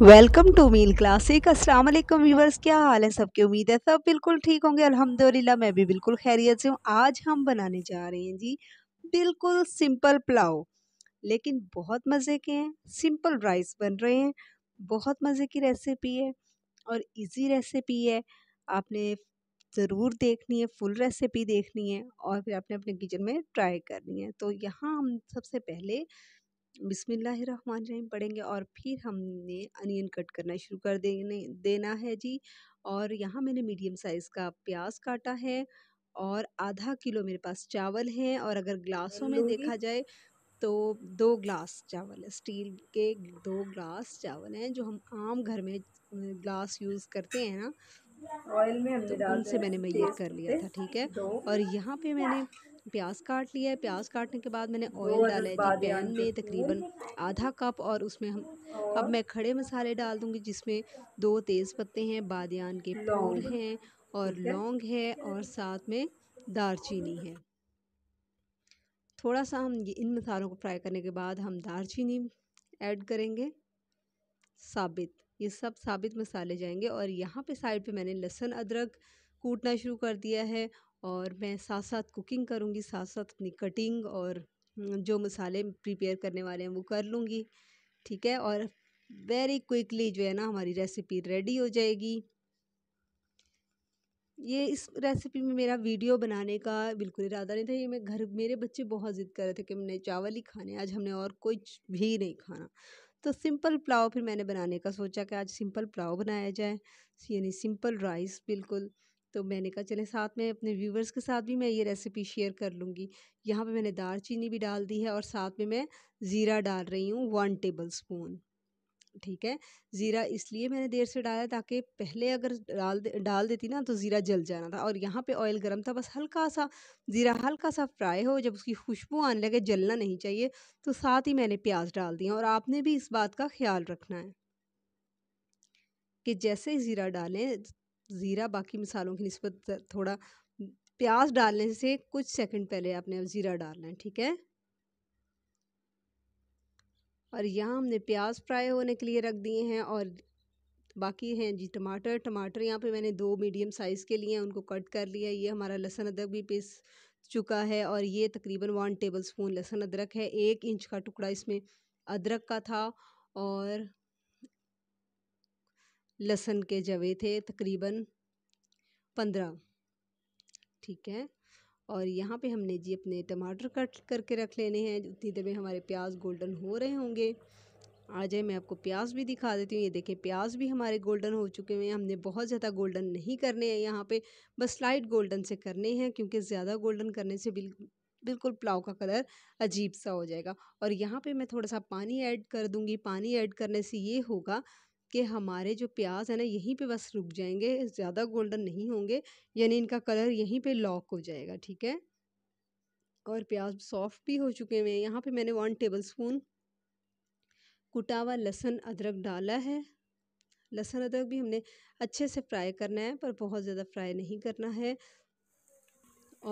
welcome to meal classic अस्सलाम वालेकुम viewers क्या हाल है सबके उम्मीद है सब बिल्कुल ठीक होंगे अल्हम्दुलिल्लाह मैं भी बिल्कुल खैरियत से हूँ आज हम बनाने जा रहे हैं जी बिल्कुल सिंपल पुलाव लेकिन बहुत मज़े के हैं सिंपल राइस बन रहे हैं बहुत मज़े की रेसिपी है और इजी रेसिपी है आपने ज़रूर देखनी है फुल रेसिपी देखनी है और फिर आपने अपने किचन में ट्राई करनी है तो यहाँ हम सबसे पहले बिसमीम पढ़ेंगे और फिर हमने अनियन कट करना शुरू कर देने देना है जी और यहाँ मैंने मीडियम साइज़ का प्याज काटा है और आधा किलो मेरे पास चावल हैं और अगर ग्लासों में देखा जाए तो दो ग्लास चावल है स्टील के दो ग्लास चावल हैं जो हम आम घर में ग्लास यूज़ करते हैं ना ऑयल में तो उनसे मैंने मैं ये कर लिया था ठीक है तो और यहाँ पे मैंने प्याज काट लिया है प्याज काटने के बाद मैंने ऑयल डाला है पैन में तकरीबन आधा कप और उसमें हम अब मैं खड़े मसाले डाल दूंगी जिसमें दो तेज़ पत्ते हैं बादन के फूल हैं और लौंग है और साथ में दारचीनी है थोड़ा सा हम इन मसालों को फ्राई करने के बाद हम दारचीनी ऐड करेंगे साबित ये सब साबित मसाले जाएंगे और यहाँ पे साइड पे मैंने लहसुन अदरक कूटना शुरू कर दिया है और मैं साथ साथ कुकिंग करूँगी साथ साथ अपनी कटिंग और जो मसाले प्रिपेयर करने वाले हैं वो कर लूँगी ठीक है और वेरी क्विकली जो है ना हमारी रेसिपी रेडी हो जाएगी ये इस रेसिपी में मेरा वीडियो बनाने का बिल्कुल इरादा नहीं था ये मैं घर मेरे बच्चे बहुत ज़िद कर रहे थे कि हमने चावल ही खाने आज हमने और कुछ भी नहीं खाना तो सिंपल पुलाव फिर मैंने बनाने का सोचा कि आज सिंपल पुलाव बनाया जाए यानी सिंपल राइस बिल्कुल तो मैंने कहा चले साथ में अपने व्यूवर्स के साथ भी मैं ये रेसिपी शेयर कर लूँगी यहाँ पे मैंने दार चीनी भी डाल दी है और साथ में मैं ज़ीरा डाल रही हूँ वन टेबल स्पून ठीक है ज़ीरा इसलिए मैंने देर से डाला ताकि पहले अगर डाल दे, डाल देती ना तो ज़ीरा जल जाना था और यहाँ पे ऑयल गर्म था बस हल्का सा ज़ीरा हल्का सा फ्राई हो जब उसकी खुशबू आने लगे जलना नहीं चाहिए तो साथ ही मैंने प्याज डाल दिया और आपने भी इस बात का ख्याल रखना है कि जैसे ज़ीरा डालें ज़ीरा बाकी मसालों की नस्बत थोड़ा प्याज डालने से कुछ सेकंड पहले आपने अब ज़ीरा डालना है ठीक है और यहाँ हमने प्याज फ्राई होने के लिए रख दिए हैं और बाकी हैं जी टमाटर टमाटर यहाँ पे मैंने दो मीडियम साइज़ के लिए हैं उनको कट कर लिया ये हमारा लहसुन अदरक भी पीस चुका है और ये तकरीबन वन टेबल स्पून लहसुन अदरक है एक इंच का टुकड़ा इसमें अदरक का था और लसन के जवे थे तकरीबन पंद्रह ठीक है और यहाँ पे हमने जी अपने टमाटर कट करके रख लेने हैं उतनी देर में हमारे प्याज गोल्डन हो रहे होंगे आ जाए मैं आपको प्याज भी दिखा देती हूँ ये देखें प्याज भी हमारे गोल्डन हो चुके हैं हमने बहुत ज़्यादा गोल्डन नहीं करने हैं यहाँ पे बस लाइट गोल्डन से करने हैं क्योंकि ज़्यादा गोल्डन करने से बिल बिल्कुल पुलाव का कलर अजीब सा हो जाएगा और यहाँ पे मैं थोड़ा सा पानी ऐड कर दूँगी पानी ऐड करने से ये होगा कि हमारे जो प्याज है ना यहीं पे बस रुक जाएंगे ज़्यादा गोल्डन नहीं होंगे यानी इनका कलर यहीं पे लॉक हो जाएगा ठीक है और प्याज सॉफ्ट भी हो चुके हैं यहाँ पे मैंने वन टेबल स्पून कुटा हुआ लहसुन अदरक डाला है लहसुन अदरक भी हमने अच्छे से फ्राई करना है पर बहुत ज़्यादा फ्राई नहीं करना है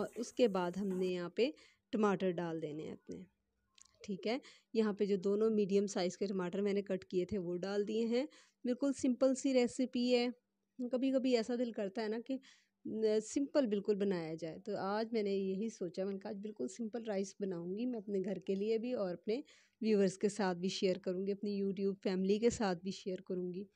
और उसके बाद हमने यहाँ पर टमाटर डाल देने हैं अपने ठीक है यहाँ पे जो दोनों मीडियम साइज़ के टमाटर मैंने कट किए थे वो डाल दिए हैं बिल्कुल सिंपल सी रेसिपी है कभी कभी ऐसा दिल करता है ना कि सिंपल बिल्कुल बनाया जाए तो आज मैंने यही सोचा मैंने कहा आज बिल्कुल सिंपल राइस बनाऊंगी मैं अपने घर के लिए भी और अपने व्यूवर्स के साथ भी शेयर करूंगी अपनी यूट्यूब फैमिली के साथ भी शेयर करूंगी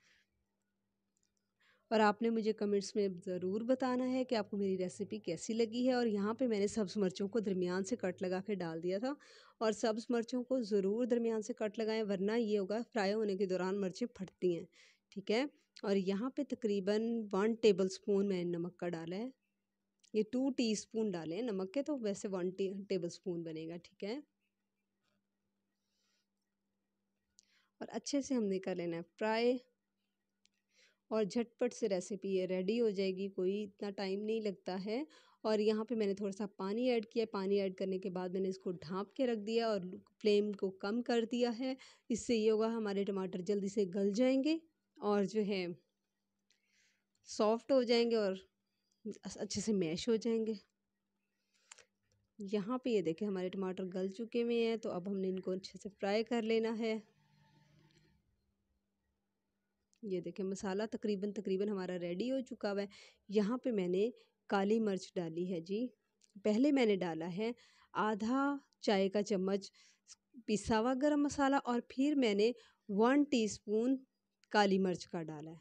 और आपने मुझे कमेंट्स में ज़रूर बताना है कि आपको मेरी रेसिपी कैसी लगी है और यहाँ पे मैंने सब्ज़ मिर्चों को दरमियान से कट लगा के डाल दिया था और सब्ज़ मिर्चों को ज़रूर दरमियान से कट लगाएं वरना ये होगा फ्राई होने के दौरान मिर्चें फटती हैं ठीक है और यहाँ पे तकरीबन वन टेबल स्पून मैंने नमक का डाला है ये टू स्पून डालें नमक के तो वैसे वन टेबल स्पून बनेगा ठीक है और अच्छे से हमने कर लेना है फ्राई और झटपट से रेसिपी ये रेडी हो जाएगी कोई इतना टाइम नहीं लगता है और यहाँ पे मैंने थोड़ा सा पानी ऐड किया पानी ऐड करने के बाद मैंने इसको ढाँप के रख दिया और फ्लेम को कम कर दिया है इससे ये होगा हमारे टमाटर जल्दी से गल जाएंगे और जो है सॉफ्ट हो जाएंगे और अच्छे से मैश हो जाएंगे यहाँ पे ये देखें हमारे टमाटर गल चुके हुए हैं तो अब हमने इनको अच्छे से फ्राई कर लेना है ये देखें मसाला तकरीबन तकरीबन हमारा रेडी हो चुका हुआ है यहाँ पे मैंने काली मिर्च डाली है जी पहले मैंने डाला है आधा चाय का चम्मच पिसा हुआ गर्म मसाला और फिर मैंने वन टीस्पून काली मिर्च का डाला है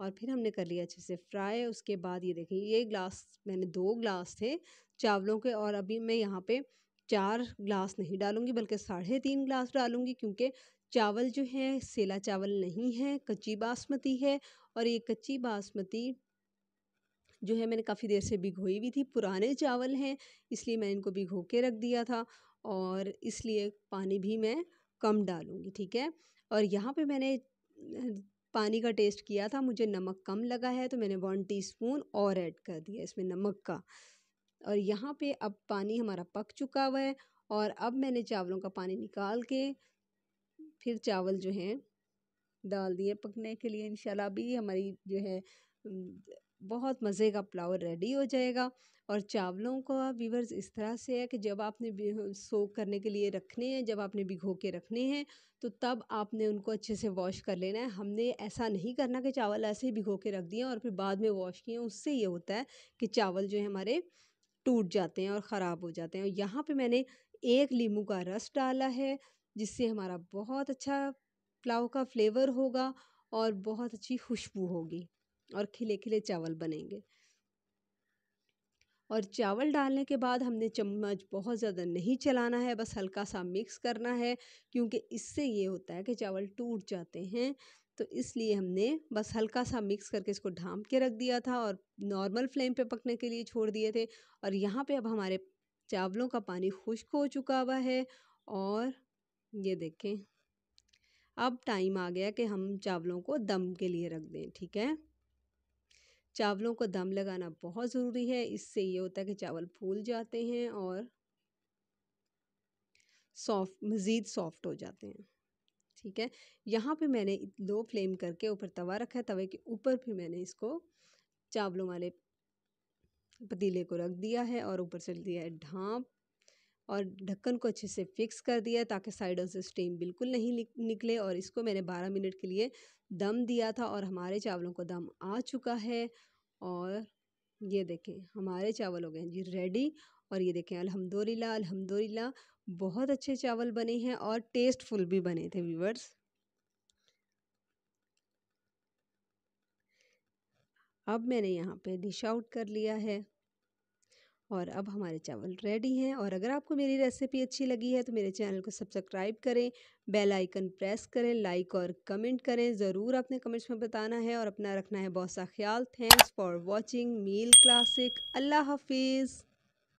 और फिर हमने कर लिया अच्छे से फ्राई उसके बाद ये देखें ये ग्लास मैंने दो ग्लास थे चावलों के और अभी मैं यहाँ पर चार ग्लास नहीं डालूंगी बल्कि साढ़े तीन ग्लास डालूंगी क्योंकि चावल जो है सेला चावल नहीं है कच्ची बासमती है और ये कच्ची बासमती जो है मैंने काफ़ी देर से भिगोई हुई थी पुराने चावल हैं इसलिए मैंने इनको भिगो के रख दिया था और इसलिए पानी भी मैं कम डालूँगी ठीक है और यहाँ पे मैंने पानी का टेस्ट किया था मुझे नमक कम लगा है तो मैंने वन टीस्पून और ऐड कर दिया इसमें नमक का और यहाँ पे अब पानी हमारा पक चुका हुआ है और अब मैंने चावलों का पानी निकाल के फिर चावल जो हैं डाल दिए पकने के लिए इंशाल्लाह अभी हमारी जो है बहुत मज़े का पुलाव रेडी हो जाएगा और चावलों को वीवर्स इस तरह से है कि जब आपने सो करने के लिए रखने हैं जब आपने भिगो के रखने हैं तो तब आपने उनको अच्छे से वॉश कर लेना है हमने ऐसा नहीं करना कि चावल ऐसे ही भिगो के रख दिए और फिर बाद में वॉश किए उससे ये होता है कि चावल जो है हमारे टूट जाते हैं और ख़राब हो जाते हैं और यहाँ पर मैंने एक लीमू का रस डाला है जिससे हमारा बहुत अच्छा पुलाव का फ्लेवर होगा और बहुत अच्छी खुशबू होगी और खिले खिले चावल बनेंगे और चावल डालने के बाद हमने चम्मच बहुत ज़्यादा नहीं चलाना है बस हल्का सा मिक्स करना है क्योंकि इससे ये होता है कि चावल टूट जाते हैं तो इसलिए हमने बस हल्का सा मिक्स करके इसको ढाँप के रख दिया था और नॉर्मल फ्लेम पे पकने के लिए छोड़ दिए थे और यहाँ पे अब हमारे चावलों का पानी खुश्क हो चुका हुआ है और ये देखें अब टाइम आ गया कि हम चावलों को दम के लिए रख दें ठीक है चावलों को दम लगाना बहुत ज़रूरी है इससे ये होता है कि चावल फूल जाते हैं और सॉफ्ट मज़ीद सॉफ्ट हो जाते हैं ठीक है यहाँ पे मैंने लो फ्लेम करके ऊपर तवा रखा है तवे के ऊपर फिर मैंने इसको चावलों वाले पतीले को रख दिया है और ऊपर से दिया है ढांप और ढक्कन को अच्छे से फ़िक्स कर दिया ताकि साइडों से स्टीम बिल्कुल नहीं निकले और इसको मैंने 12 मिनट के लिए दम दिया था और हमारे चावलों को दम आ चुका है और ये देखें हमारे चावल हो गए हैं जी रेडी और ये देखें अल्हम्दुलिल्लाह अल्हम्दुलिल्लाह बहुत अच्छे चावल बने हैं और टेस्टफुल भी बने थे व्यूवर्स अब मैंने यहाँ पे डिश आउट कर लिया है और अब हमारे चावल रेडी हैं और अगर आपको मेरी रेसिपी अच्छी लगी है तो मेरे चैनल को सब्सक्राइब करें बेल आइकन प्रेस करें लाइक और कमेंट करें ज़रूर अपने कमेंट्स में बताना है और अपना रखना है बहुत सा ख्याल थैंक्स फॉर वॉचिंग मील क्लासिक अल्लाह हाफिज़